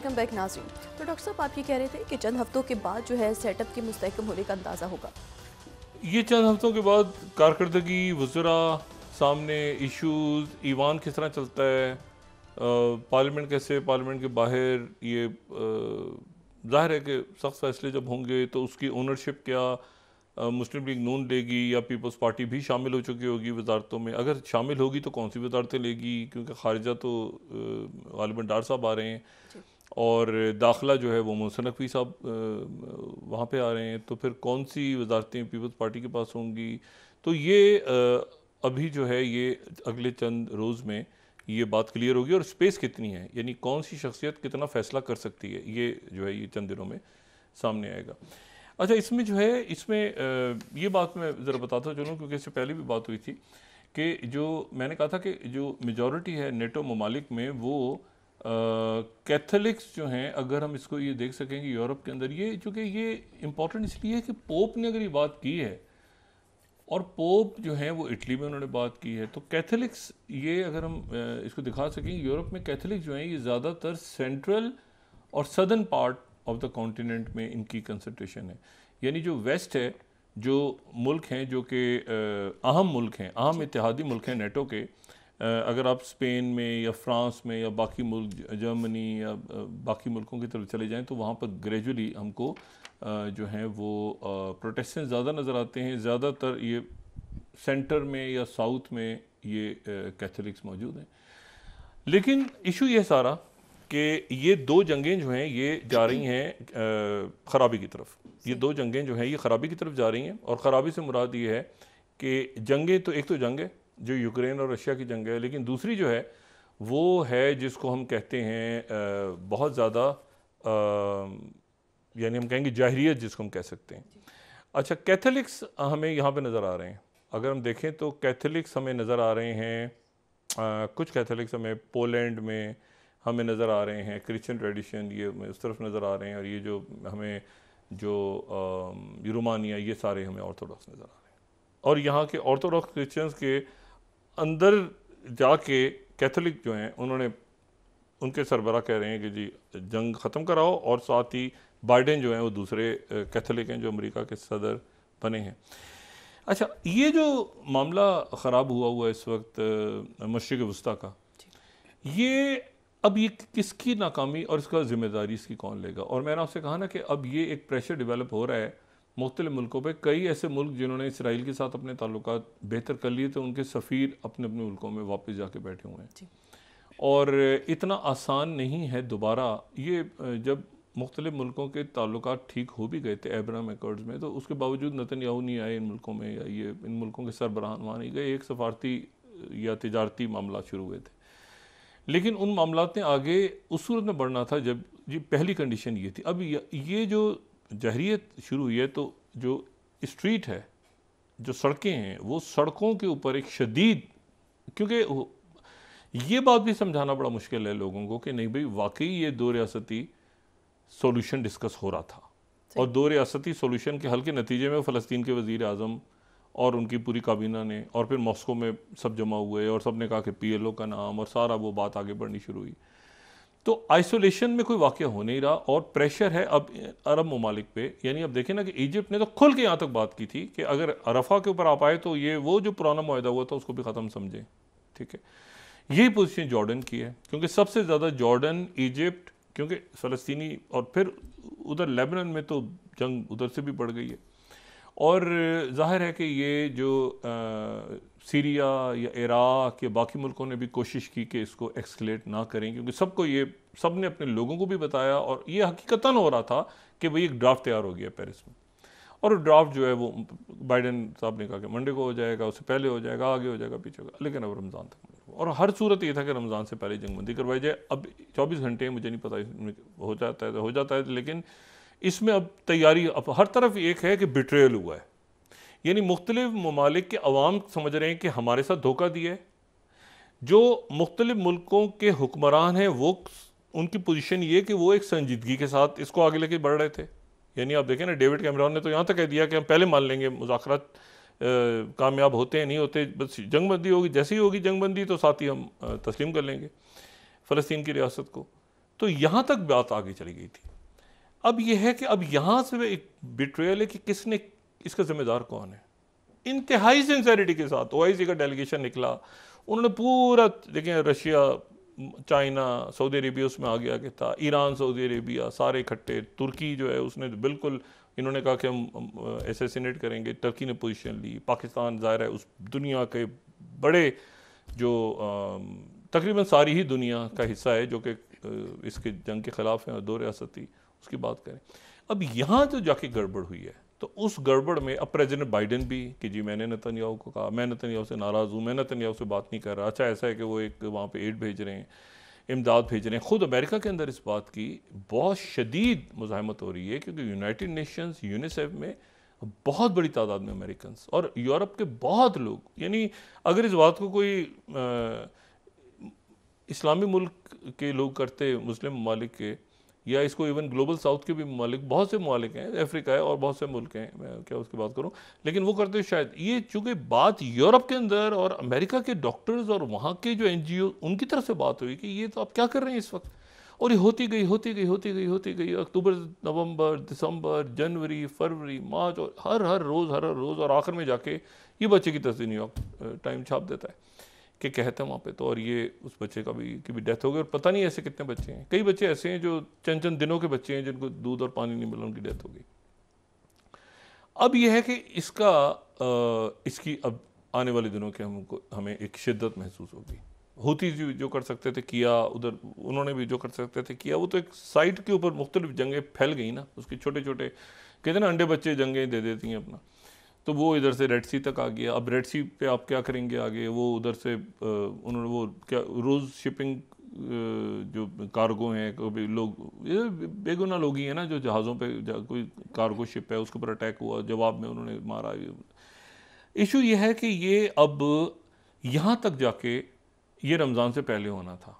S1: वेलकम बैक नाजरीन तो डॉक्टर साहब आप ये कह रहे थे कि चंद हफ्तों के बाद जो है सेटअप के मुस्तकम होने का अंदाज़ा होगा
S2: ये चंद हफ्तों के बाद कारकर्दगी वजरा सामने इश्यूज ईवान किस तरह चलता है पार्लियामेंट कैसे पार्लियामेंट के बाहर ये जाहिर है कि सख्त फैसले जब होंगे तो उसकी ओनरशिप क्या मुस्लिम लीग नून लेगी या पीपल्स पार्टी भी शामिल हो चुकी होगी वजारतों में अगर शामिल होगी तो कौन सी वजारतें लेगी क्योंकि खारजा तो गालिबन डार साहब आ रहे हैं और दाखिला जो है वो मोहसिन नकवी साहब वहाँ पर आ रहे हैं तो फिर कौन सी वजारतें पीपल्स पार्टी के पास होंगी तो ये अभी जो है ये अगले चंद रोज़ में ये बात क्लियर होगी और स्पेस कितनी है यानी कौन सी शख्सियत कितना फ़ैसला कर सकती है ये जो है ये चंद दिनों में सामने आएगा अच्छा इसमें जो है इसमें ये बात मैं ज़रा बताता चलूँ क्योंकि इससे पहले भी बात हुई थी कि जो मैंने कहा था कि जो मेजॉरिटी है नेटो ममालिक में वो कैथलिक्स जो हैं अगर हम इसको ये देख सकेंगे यूरोप के अंदर ये चूँकि ये इम्पोर्टेंट इसलिए है कि पोप ने अगर ये बात की है और पोप जो है वो इटली में उन्होंने बात की है तो कैथलिक्स ये अगर हम इसको दिखा सकें यूरोप में कैथलिक जो हैं ये ज़्यादातर सेंट्रल और southern part of the continent में इनकी कंसनट्रेशन है यानी जो वेस्ट है जो मुल्क हैं जो कि अहम मुल्क हैं अहम इतिहादी मुल्क हैं नेटो के अगर आप स्पेन में या फ्रांस में या बाकी मुल्क जर्मनी या बाकी मुल्कों की तरफ चले जाएँ तो वहाँ पर ग्रेजुअली हमको जो हैं वो प्रोटेस्टेंट ज़्यादा नज़र आते हैं ज़्यादातर ये सेंटर में या साउथ में ये कैथलिक्स मौजूद हैं लेकिन इशू ये सारा कि ये दो जंगें जो हैं ये जा रही हैं ख़राबी की तरफ ये दो जंगें जो हैं ये ख़राबी की तरफ जा रही हैं और ख़राबी से मुराद ये है कि जंगें तो एक तो जंग है जो यूक्रेन और रशिया की जंग है लेकिन दूसरी जो है वो है जिसको हम कहते हैं बहुत ज़्यादा यानी हम कहेंगे जाहिरियत जिसको हम कह सकते हैं अच्छा कैथलिक्स हमें यहाँ पे नज़र आ रहे हैं अगर हम देखें तो कैथलिक्स हमें नज़र आ रहे हैं आ, कुछ कैथलिक्स हमें पोलैंड में हमें नज़र आ रहे हैं क्रिश्चियन ट्रेडिशन ये उस तरफ नज़र आ रहे हैं और ये जो हमें जो रोमानिया ये सारे हमें ऑर्थोडॉक्स नज़र आ रहे हैं और यहाँ के ऑर्थोडॉक्स क्रिश्चियंस के अंदर जाके कैथोलिक जो हैं उन्होंने उनके सरबरा कह रहे हैं कि जी जंग ख़त्म कराओ और साथ ही बाइडेन जो हैं वो दूसरे कैथोलिक हैं जो अमेरिका के सदर बने हैं अच्छा ये जो मामला ख़राब हुआ हुआ इस वक्त मशरक़ वस्ती का ये अब ये किसकी नाकामी और इसका ज़िम्मेदारी इसकी कौन लेगा और मैंने आपसे कहा ना कि अब ये एक प्रेशर डेवलप हो रहा है मुख्तल मुल्कों पर कई ऐसे मुल्क जिन्होंने इसराइल के साथ अपने ताल्लुक बेहतर कर लिए थे उनके सफ़ीर अपने अपने मुल्कों में वापस जाके बैठे हुए हैं और इतना आसान नहीं है दोबारा ये जब मुख्तलिफ मुल्कों के ताल्लुक ठीक हो भी गए थे एब्राम एकर्ड्स में तो उसके बावजूद नतन याहू नहीं आए इन मुल्कों में या ये इन मुल्कों के सरबराहान वहाँ नहीं गए एक सफारती या तजारती मामला शुरू हुए थे लेकिन उन मामला ने आगे उस सूरत में बढ़ना था जब जी पहली कंडीशन ये थी अब ये जो जहरीत शुरू हुई है तो जो स्ट्रीट है जो सड़कें हैं वो सड़कों के ऊपर एक शदीद क्योंकि ये बात भी समझाना बड़ा मुश्किल है लोगों को कि नहीं भाई वाकई ये दो रियासती सोल्यूशन डिस्कस हो रहा था और दो रियासती सोल्यूशन के हल के नतीजे में फ़लस्तीन के वज़ी अजम और उनकी पूरी काबीना ने और फिर मॉस्को में सब जमा हुए और सब ने कहा कि पी एल ओ का नाम और सारा वो बात आगे बढ़नी शुरू हुई तो आइसोलेशन में कोई वाक्य हो नहीं रहा और प्रेशर है अब अरब ममालिक पे यानी अब देखें ना कि इजिप्ट ने तो खुल के यहाँ तक बात की थी कि अगर अरफा के ऊपर आप आए तो ये वो जो पुराना माहा हुआ था उसको भी ख़त्म समझें ठीक है यही पोजीशन जॉर्डन की है क्योंकि सबसे ज़्यादा जॉर्डन इजिप्ट क्योंकि फ़लस्तनी और फिर उधर लेबनन में तो जंग उधर से भी बढ़ गई है और जाहिर है कि ये जो सीरिया या इराक या बाकी मुल्कों ने भी कोशिश की कि इसको एक्सकलेट ना करें क्योंकि सबको ये सब ने अपने लोगों को भी बताया और ये हकीकता हो रहा था कि भाई एक ड्राफ्ट तैयार हो गया पेरिस में और ड्राफ्ट जो है वो बाइडन साहब ने कहा कि मंडे को हो जाएगा उससे पहले हो जाएगा आगे हो जाएगा पीछे होगा लेकिन अब रमज़ान तक और हर सूरत ये था कि रमज़ान से पहले जंगबंदी करवाई जाए अब 24 घंटे मुझे नहीं पता हो जाता है तो हो जाता है लेकिन इसमें अब तैयारी अब हर तरफ एक है कि बिट्रेयल हुआ है यानी मुख्तलिफ ममालिक के अवाम समझ रहे हैं कि हमारे साथ धोखा दिया है जो मुख्तलिफ मुल्कों के हुक्मरान हैं वो उनकी पोजिशन ये कि वो एक संजीदगी के साथ इसको आगे लेके बढ़ रहे थे यानी आप देखें ना डेविड कैमरॉन ने तो यहाँ तक कह दिया कि हम पहले मान लेंगे मुजाकर कामयाब होते हैं नहीं होते बस जंग बंदी होगी ही होगी जंग बंदी तो साथ ही हम तस्लीम कर लेंगे फ़लस्तीन की रियासत को तो यहाँ तक बात आगे चली गई थी अब यह है कि अब यहाँ से एक बिट्रेल है कि किसने इसका ज़िम्मेदार कौन है इंतहाई सिंसेरिटी के साथ ओ का डेलीगेशन निकला उन्होंने पूरा देखें रशिया चाइना सऊदी अरेबिया उसमें आ गया कि था ईरान सऊदी अरेबिया सारे इकट्ठे तुर्की जो है उसने तो बिल्कुल इन्होंने कहा कि हम एसेसिनेट करेंगे तुर्की ने पोजीशन ली पाकिस्तान ज़ाहिर है उस दुनिया के बड़े जो तकरीबन सारी ही दुनिया का हिस्सा है जो कि इसके जंग के ख़िलाफ़ हैं और दो रियासती उसकी बात करें अब यहाँ जो तो जाके गड़बड़ हुई है तो उस गड़बड़ में अब प्रेजिडेंट बाइडेन भी कि जी मैंने नतनयाहू को कहा मैं नतनयाहू से नाराज़ हूँ मैं नतनयाहू से बात नहीं कर रहा अच्छा ऐसा है कि वो एक वहाँ पर एड भेज रहे हैं इमदाद भेज रहे हैं ख़ुद अमेरिका के अंदर इस बात की बहुत शदीद मुजामत हो रही है क्योंकि यूनाइट नेशनस यूनिसेफ में बहुत बड़ी तादाद में अमेरिकन और यूरोप के बहुत लोग यानी अगर इस बात को कोई आ, इस्लामी मुल्क के लोग करते मुस्लिम ममालिक के या इसको इवन ग्लोबल साउथ के भी ममालिक बहुत से ममालिक हैं अफ्रीका है और बहुत से मुल्क हैं मैं क्या उसकी बात करूँ लेकिन वो करते शायद ये चूँकि बात यूरोप के अंदर और अमेरिका के डॉक्टर्स और वहाँ के जो एन उनकी तरफ से बात हुई कि ये तो आप क्या कर रहे हैं इस वक्त और ये होती गई होती गई होती गई होती गई अक्टूबर नवंबर दिसंबर जनवरी फरवरी मार्च और हर हर रोज़ हर हर रोज़ और आखिर में जाके ये बच्चे की तस्दीक न्यूयॉर्क टाइम छाप देता है के कहते हैं वहाँ पे तो और ये उस बच्चे का भी की भी डेथ हो गई और पता नहीं ऐसे कितने बच्चे हैं कई बच्चे ऐसे हैं जो चंद चंद दिनों के बच्चे हैं जिनको दूध और पानी नहीं मिला उनकी डेथ हो गई अब यह है कि इसका इसकी अब आने वाले दिनों के हमको हमें एक शिद्दत महसूस होगी होती जो जो कर सकते थे किया उधर उन्होंने भी जो कर सकते थे किया वो तो एक साइट के ऊपर मुख्तलिफ जंगें फैल गई ना उसके छोटे छोटे कहते ना अंडे बच्चे जंगें दे देती हैं अपना तो वो इधर से रेड सी तक आ गया अब रेड सी पे आप क्या करेंगे आगे वो उधर से उन्होंने वो क्या रोज़ शिपिंग जो कार्गो हैं कभी लोग बेगुना लोग ही हैं ना जो जहाज़ों पे कोई कार्गो शिप है उसके ऊपर अटैक हुआ जवाब में उन्होंने मारा इशू ये है कि ये अब यहाँ तक जाके ये रमज़ान से पहले होना था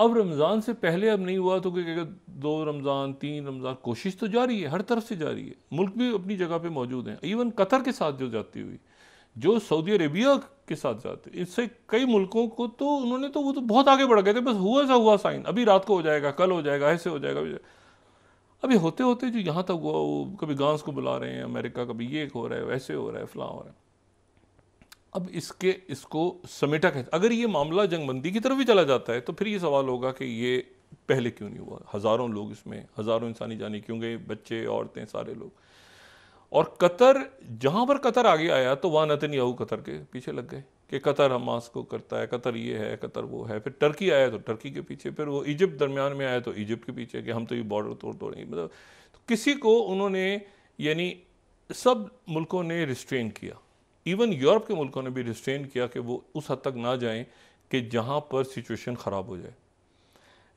S2: अब रमज़ान से पहले अब नहीं हुआ तो क्या दो रमज़ान तीन रमज़ान कोशिश तो जारी है हर तरफ से जारी है मुल्क भी अपनी जगह पर मौजूद हैं इवन कतर के साथ जो जाती हुई जो सऊदी अरेबिया के साथ जाते इससे कई मुल्कों को तो उन्होंने तो वो तो बहुत आगे बढ़ गए थे बस हुआ सा हुआ साइन अभी रात को हो जाएगा कल हो जाएगा ऐसे हो जाएगा अभी होते होते जो यहाँ तक हुआ वो कभी गांस को बुला रहे हैं अमेरिका कभी ये हो रहा है वैसे हो रहा है फलां हो रहा है अब इसके इसको समेटा कहते अगर ये मामला जंगबंदी की तरफ भी चला जाता है तो फिर ये सवाल होगा कि ये पहले क्यों नहीं हुआ हज़ारों लोग इसमें हज़ारों इंसानी जानी क्यों गए बच्चे औरतें सारे लोग और कतर जहाँ पर कतर आगे आया तो वहाँ नतन याहू कतर के पीछे लग गए कि कतर हमास को करता है कतर ये है कतर वो है फिर टर्की आया तो टर्की के पीछे फिर वो इजिप्ट दरमियान में आया तो इजिप्ट के पीछे कि हम तो ये बॉर्डर तोड़ तोड़ेंगे मतलब तो किसी को उन्होंने यानी सब मुल्कों ने रिस्ट्रेन किया इवन यूरोप के मुल्कों ने भी रिस्ट्रेन किया कि वो उस हद तक ना जाएं कि जहाँ पर सिचुएशन ख़राब हो जाए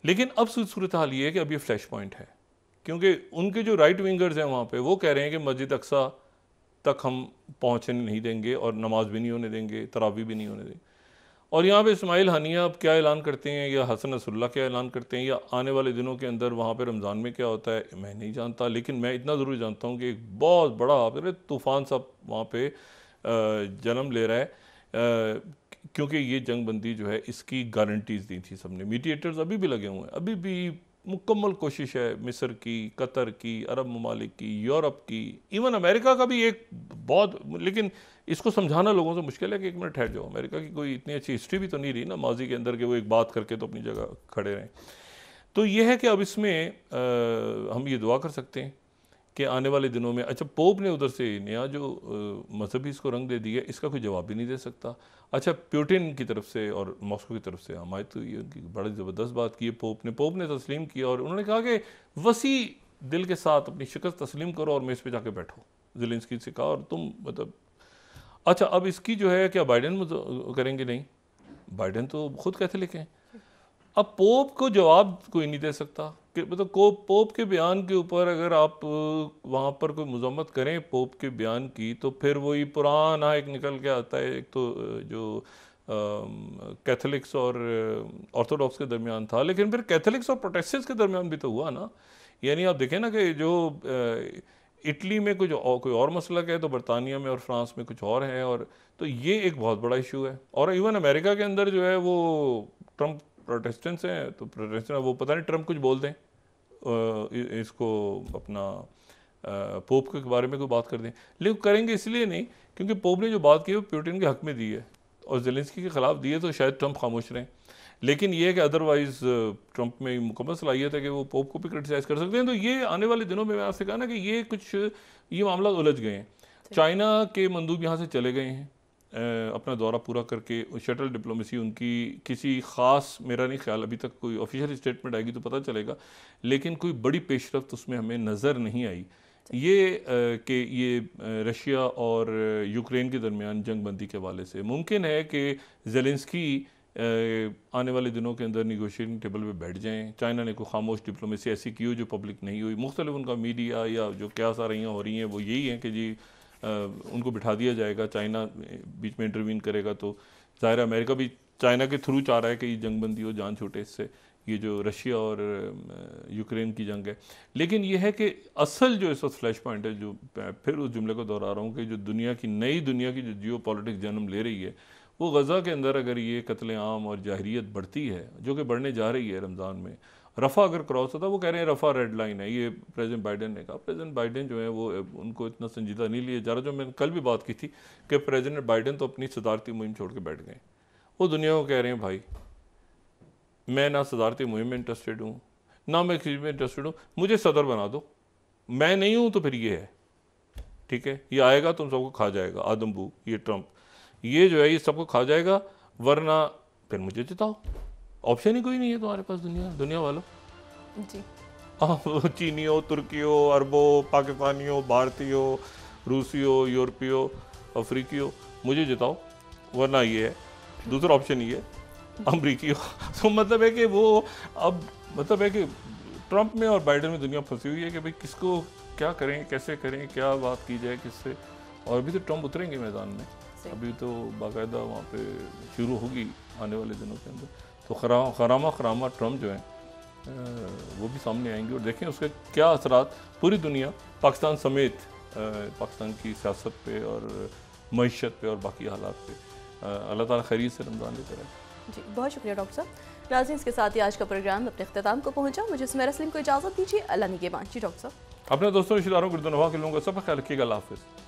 S2: लेकिन अब सूरत हाल ये है कि अब ये फ्लैश पॉइंट है क्योंकि उनके जो राइट विंगर्स हैं वहाँ पे वो कह रहे हैं कि मस्जिद अक्सा तक हम पहुँचने नहीं देंगे और नमाज भी नहीं होने देंगे तरावी भी नहीं होने देंगे और यहाँ पे इसमाइल हनिया अब क्या ऐलान करते हैं या हसन रसुल्ला क्या ऐलान करते हैं या आने वाले दिनों के अंदर वहाँ पे रमज़ान में क्या होता है मैं नहीं जानता लेकिन मैं इतना ज़रूर जानता हूँ कि एक बहुत बड़ा तूफ़ान सा वहाँ पे जन्म ले रहा है क्योंकि ये जंगबंदी जो है इसकी गारंटीज़ दी थी सबने मीडिएटर्स अभी भी लगे हुए हैं अभी भी मुकम्मल कोशिश है मिस्र की कतर की अरब ममालिक की यूरोप की इवन अमेरिका का भी एक बहुत लेकिन इसको समझाना लोगों से मुश्किल है कि एक मिनट ठहर जाओ अमेरिका की कोई इतनी अच्छी हिस्ट्री भी तो नहीं रही ना माजी के अंदर के वो एक बात करके तो अपनी जगह खड़े रहें तो ये है कि अब इसमें आ, हम ये दुआ कर सकते हैं कि आने वाले दिनों में अच्छा पोप ने उधर से नया जो मजहबी इसको रंग दे दिया इसका कोई जवाब भी नहीं दे सकता अच्छा प्यूटिन की तरफ से और मॉस्को की तरफ से हमायत तो हुई उनकी बड़ी ज़बरदस्त बात की पोप ने पोप ने तस्लीम किया और उन्होंने कहा कि वसी दिल के साथ अपनी शिकस्त तस्लीम करो और मेज़ पर जाके बैठो जिलेंसकी से कहा और तुम मतलब अच्छा अब इसकी जो है क्या बाइडन करेंगे नहीं बाइडन तो खुद कैथलिक हैं अब पोप को जवाब कोई नहीं दे सकता कि मतलब को पोप के बयान के ऊपर अगर आप वहाँ पर कोई मजम्मत करें पोप के बयान की तो फिर वही पुराना एक निकल के आता है एक तो जो कैथलिक्स और ऑर्थोडॉक्स के दरमियान था लेकिन फिर कैथलिक्स और प्रोटेस्टेंट्स के दरमियान भी तो हुआ ना यानी आप देखें ना कि जो इटली में कुछ और, कोई और मसला है तो बरतानिया में और फ्रांस में कुछ और है और तो ये एक बहुत बड़ा इशू है और इवन अमेरिका के अंदर जो है वो ट्रंप प्रोटेस्टेंट्स हैं तो प्रोटेस्टेंट वो पता नहीं ट्रम्प कुछ बोल दें इसको अपना पोप के बारे में कोई बात कर दें लेकिन करेंगे इसलिए नहीं क्योंकि पोप ने जो बात की है वो प्यूटिन के हक में दी है और जेलेंसकी के ख़िलाफ़ दिए तो शायद ट्रंप खामोश रहें लेकिन ये कि अदरवाइज़ ट्रंप में मुकम्मल सलाहियत है कि वो पोप को भी क्रिटिसाइज़ कर सकते हैं तो ये आने वाले दिनों में मैं आपसे कहा ना कि ये कुछ ये मामला उलझ गए हैं चाइना के मंदूब यहाँ से चले गए हैं अपना दौरा पूरा करके शटल डिप्लोमेसी उनकी किसी ख़ास मेरा नहीं ख्याल अभी तक कोई ऑफिशियल स्टेटमेंट आएगी तो पता चलेगा लेकिन कोई बड़ी पेशरफ तो उसमें हमें नज़र नहीं आई ये कि ये रशिया और यूक्रेन के दरमियान जंग बंदी के हवाले से मुमकिन है कि जेलेंसकी आने वाले दिनों के अंदर निगोशिएटिंग टेबल पे बैठ जाएं चाइना ने कोई खामोश डिप्लोमेसी ऐसी की हो जो पब्लिक नहीं हुई मुख्तलिफ उनका मीडिया या जो क्या सारियाँ हो रही हैं वो यही हैं कि जी उनको बिठा दिया जाएगा चाइना बीच में इंटरवीन करेगा तो ज़ाहिर अमेरिका भी चाइना के थ्रू चाह रहा है कि ये जंग बंदी हो जान छोटे इससे ये जो रशिया और यूक्रेन की जंग है लेकिन यह है कि असल जो इस वक्त फ्लैश पॉइंट है जो फिर उस जुमले को दोहरा रहा हूँ कि जो दुनिया की नई दुनिया की जो जियो पॉलिटिक्स जन्म ले रही है वो गज़ा के अंदर अगर ये कत्लेआम और जाहरीत बढ़ती है जो कि बढ़ने जा रही है रमज़ान में रफ़ा अगर क्रॉस होता वो कह रहे हैं रफ़ा रेड लाइन है ये प्रेसिडेंट बाइडेन ने कहा प्रेसिडेंट बाइडेन जो है वो उनको इतना संजीदा नहीं लिया जा रहा जो मैंने कल भी बात की थी कि प्रेसिडेंट बाइडेन तो अपनी सदारती मुहिम छोड़ के बैठ गए वो दुनिया को कह रहे हैं भाई मैं ना सदारती मुहिम में इंटरेस्टेड हूँ ना मैं किसी में इंटरेस्टेड हूँ मुझे सदर बना दो मैं नहीं हूँ तो फिर ये है ठीक है ये आएगा तुम सबको खा जाएगा आदम्बू ये ट्रंप ये जो है ये सबको खा जाएगा वरना फिर मुझे जिताओ ऑप्शन ही कोई नहीं है तुम्हारे पास दुनिया दुनिया वालों जी हाँ, चीनी हो तुर्की हो अरबो पाकिस्तानी हो भारतीय हो रूसी हो यूरोपीय हो अफ्रीकी हो मुझे जिताओ वरना ये है दूसरा ऑप्शन ये है अमरीकी हो तो मतलब है कि वो अब मतलब है कि ट्रंप में और बाइडन में दुनिया फंसी हुई है कि भाई किसको क्या करें कैसे करें क्या बात की जाए किससे और अभी तो ट्रंप उतरेंगे मैदान में अभी तो बाकायदा वहाँ पे शुरू होगी आने वाले दिनों के अंदर तो खरा खरामा खरामा ट्रम्प जो है वो भी सामने आएंगे और देखें उसके क्या असरात पूरी दुनिया पाकिस्तान समेत पाकिस्तान की सियासत पे और मीशत पे और बाकी हालात पे अल्लाह ताला खरीद से रमज़ान लेकर आए
S1: जी बहुत शुक्रिया डॉक्टर साहब नाजीन के साथ ही आज का प्रोग्राम अपने अख्ताम को पहुंचा मुझे इसमें रसलिम को इजाज़त दीजिए अल्लाह ने के जी डॉक्टर साहब
S2: अपने दोस्तों रिश्तेदारों दोनों के लोगों का सबक ख्याल रखिएगा हाफिज़